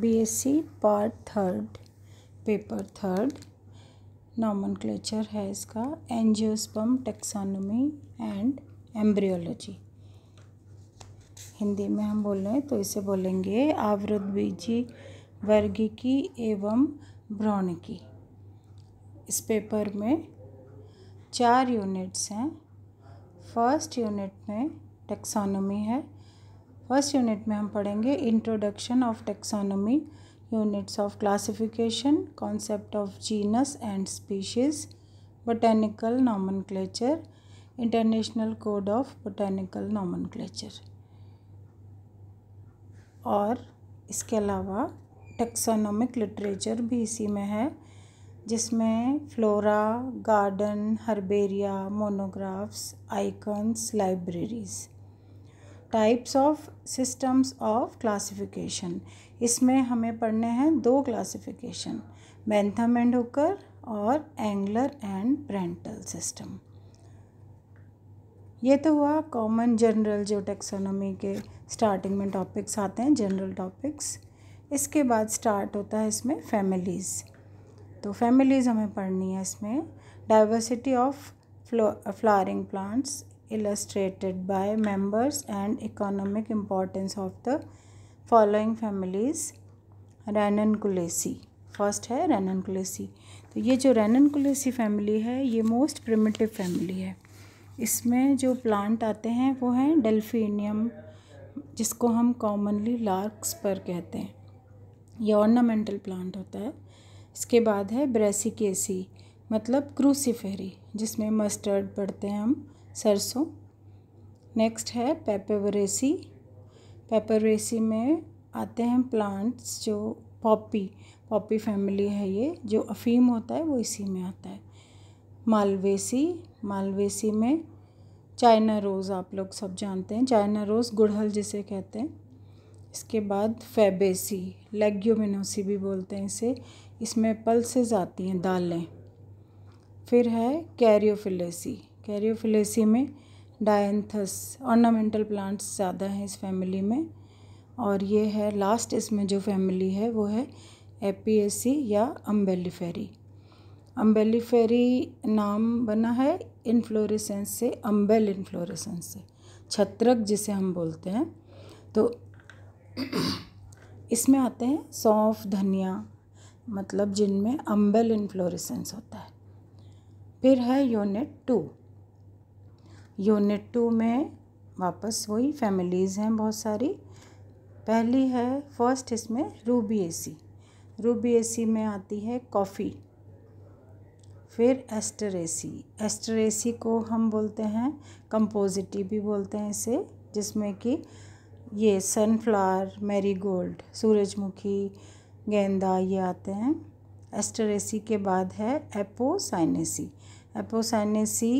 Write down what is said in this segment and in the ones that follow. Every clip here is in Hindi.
BSc part third paper third क्लेचर है इसका angiosperm taxonomy and embryology Hindi में हम बोल रहे हैं तो इसे बोलेंगे आवृत बीजी वर्ग की एवं भ्रौण की इस पेपर में चार यूनिट्स हैं फर्स्ट यूनिट में टेक्सानोमी है फर्स्ट यूनिट में हम पढ़ेंगे introduction of taxonomy units of classification concept of genus and species botanical nomenclature international code of botanical nomenclature और इसके अलावा टेक्सोनॉमिक लिटरेचर भी इसी में है जिसमें flora garden herbaria monographs icons libraries types of systems of classification इसमें हमें पढ़ने हैं दो क्लासिफिकेशन बैंथम एंड हुकर और एंगलर एंड ब्रेंटल सिस्टम ये तो हुआ कॉमन जनरल जो टेक्सोनॉमी के स्टार्टिंग में टॉपिक्स आते हैं जनरल टॉपिक्स इसके बाद स्टार्ट होता है इसमें फैमिलीज़ तो फैमिलीज़ हमें पढ़नी है इसमें diversity of flowering plants illustrated by members and economic importance of the following families Ranunculaceae first है रैनन कुलेसी तो ये जो रैनन कुलेसी फैमिली है ये मोस्ट प्रिमिटिव फैमिली है इसमें जो प्लांट आते हैं वो हैं डेल्फिनियम जिसको हम कॉमनली पर कहते हैं ये ऑर्नामेंटल प्लांट होता है इसके बाद है ब्रेसिकेसी मतलब क्रूसीफेरी जिसमें मस्टर्ड पढ़ते हैं हम सरसों नेक्स्ट है पेपेवरेसी पेपेवरेसी में आते हैं प्लांट्स जो पॉपी पॉपी फैमिली है ये जो अफीम होता है वो इसी में आता है मालवेसी मालवेसी में चाइना रोज़ आप लोग सब जानते हैं चाइना रोज़ गुड़हल जिसे कहते हैं इसके बाद फेबेसी लेग्योमिनोसी भी बोलते हैं इसे इसमें पल्सेज आती हैं दालें फिर है कैरियोफिलेसी कैरियोफिलेसी में डायंथस ऑर्नामेंटल प्लांट्स ज़्यादा हैं इस फैमिली में और ये है लास्ट इसमें जो फैमिली है वो है एपीएसी या अम्बेलीफेरी अम्बेलीफेरी नाम बना है इनफ्लोरेसेंस से अम्बेल इन्फ्लोरेसेंस से छत्रक जिसे हम बोलते हैं तो इसमें आते हैं सौंफ धनिया मतलब जिनमें अम्बेल इनफ्लोरेसेंस होता है फिर है यूनिट टू यूनिट टू में वापस वही फैमिलीज़ हैं बहुत सारी पहली है फर्स्ट इसमें रूबी एसी रूबी एसी में आती है कॉफ़ी फिर एस्टरेसी एस्टरेसी को हम बोलते हैं कंपोजिटी भी बोलते हैं इसे जिसमें कि ये सनफ्लावर मैरीगोल्ड सूरजमुखी गेंदा ये आते हैं एस्टरेसी के बाद है एपोसाइनेसी एपोसाइनेसी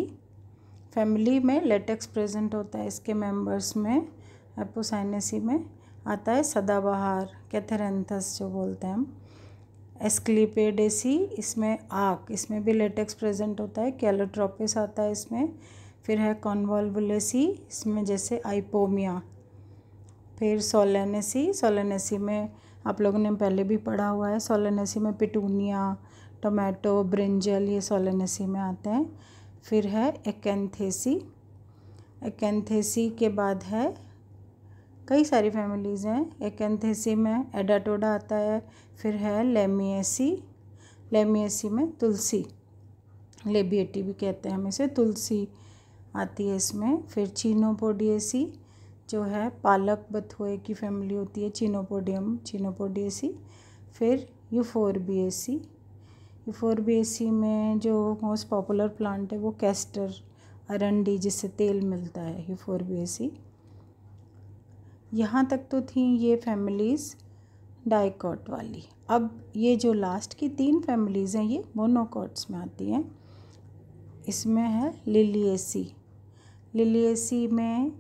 फैमिली में लेटेक्स प्रेजेंट होता है इसके मेंबर्स में एपोसाइनेसी में आता है सदाबहार कैथेरेंथस जो बोलते हैं हम एस्क्लीपेडेसी इसमें आक इसमें भी लेटेक्स प्रेजेंट होता है कैलोट्रोपिस आता है इसमें फिर है कॉन्वॉल्वलेसी इसमें जैसे आइपोमिया फिर सोलेनेसी सोलेनेसी में आप लोगों ने पहले भी पढ़ा हुआ है सोलेनेसी में पिटूनिया टोमेटो ब्रिंजल ये सोलेनेसी में आते हैं फिर है एकेंथेसी एकेंथेसी के बाद है कई सारी फैमिलीज़ हैं एकेंथेसी में एडाटोडा आता है फिर है लेमिएसी लेमिएसी में तुलसी लेबियटी भी कहते हैं हम इसे तुलसी आती है इसमें फिर चीनोपोडियसी जो है पालक बथुए की फैमिली होती है चीनोपोडियम चीनोपोडियसी फिर यूफोरबियसी फोर बी में जो मोस्ट पॉपुलर प्लांट है वो कैस्टर अरंडी जिससे तेल मिलता है ये एस यहाँ तक तो थी ये फैमिलीज़ डाइकॉट वाली अब ये जो लास्ट की तीन फैमिलीज़ हैं ये मोनोकॉट्स में आती हैं इसमें है लिलिएसी लिलिएसी में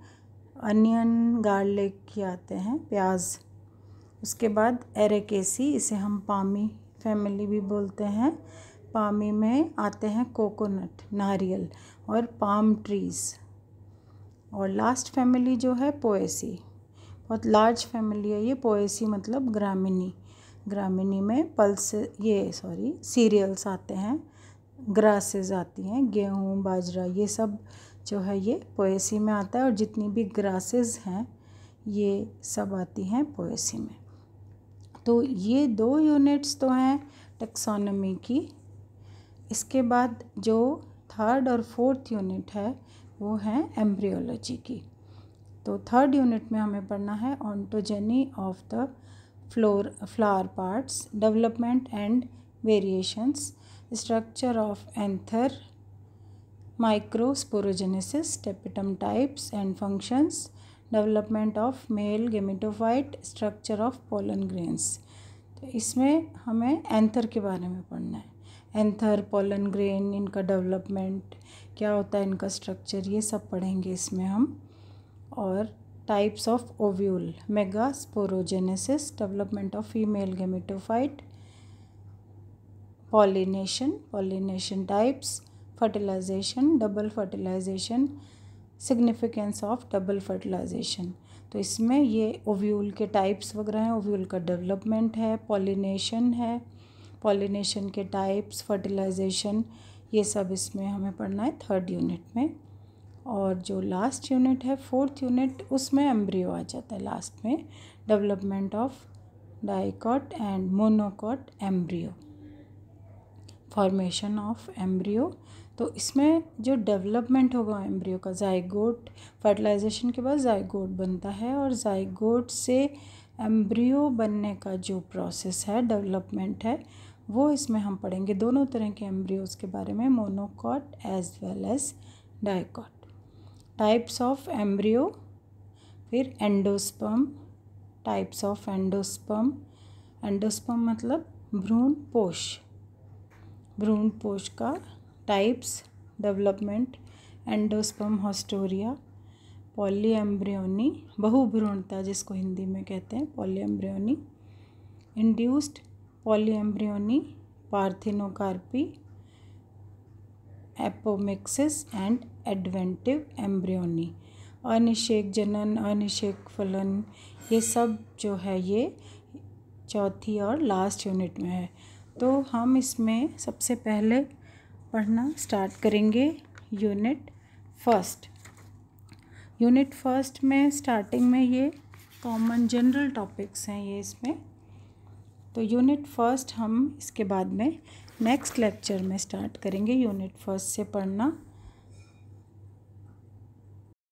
अनियन गार्लिक के आते हैं प्याज उसके बाद एरेकेसी इसे हम पामी फैमिली भी बोलते हैं पामी में आते हैं कोकोनट नारियल और पाम ट्रीज़ और लास्ट फैमिली जो है पोएसी बहुत लार्ज फैमिली है ये पोएसी मतलब ग्रामीणी ग्रामीणी में पल्स ये सॉरी सीरियल्स आते हैं ग्रासेस आती हैं गेहूँ बाजरा ये सब जो है ये पोएसी में आता है और जितनी भी ग्रासेस हैं ये सब आती हैं पोएसी में तो ये दो यूनिट्स तो हैं टेक्सोनमी की इसके बाद जो थर्ड और फोर्थ यूनिट है वो है एम्ब्रियोलॉजी की तो थर्ड यूनिट में हमें पढ़ना है ontogeny of the floor flower parts development and variations structure of anther microsporogenesis tapetum types and functions development of male gametophyte structure of pollen grains तो इसमें हमें एंथर के बारे में पढ़ना है एंथर पोलन ग्रेन इनका डेवलपमेंट क्या होता है इनका स्ट्रक्चर ये सब पढ़ेंगे इसमें हम और types of ovule megasporogenesis development of female gametophyte pollination pollination types fertilisation double fertilisation significance of double fertilisation तो इसमें ये ओव्यूल के टाइप्स वगैरह हैं ओव्यूल का डेवलपमेंट है पॉलिनेशन है पॉलिनेशन के टाइप्स फर्टिलाइजेशन ये सब इसमें हमें पढ़ना है थर्ड यूनिट में और जो लास्ट यूनिट है फोर्थ यूनिट उसमें एम्ब्रियो आ जाता है लास्ट में development of dicot and monocot embryo formation of embryo तो इसमें जो डेवलपमेंट होगा एम्ब्रियो का जाइगोट फर्टिलाइजेशन के बाद जाइगोट बनता है और जाइगोट से एम्ब्रियो बनने का जो प्रोसेस है डेवलपमेंट है वो इसमें हम पढ़ेंगे दोनों तरह के एम्ब्रियोज़ के बारे में monocot as well as dicot types of embryo फिर endosperm types of endosperm endosperm मतलब भ्रूण पोष भ्रूण पोष का types development endosperm haustoria polyembryony बहुभ्रूणता जिसको हिंदी में कहते हैं polyembryony induced embryony parthenocarpy apomixis and adventive embryony अनिषेक जनन अनिषेक फलन ये सब जो है ये चौथी और लास्ट यूनिट में है तो हम इसमें सबसे पहले पढ़ना स्टार्ट करेंगे यूनिट फर्स्ट यूनिट फर्स्ट में स्टार्टिंग में ये कॉमन जनरल टॉपिक्स हैं ये इसमें तो यूनिट फर्स्ट हम इसके बाद में नेक्स्ट लेक्चर में स्टार्ट करेंगे यूनिट फर्स्ट से पढ़ना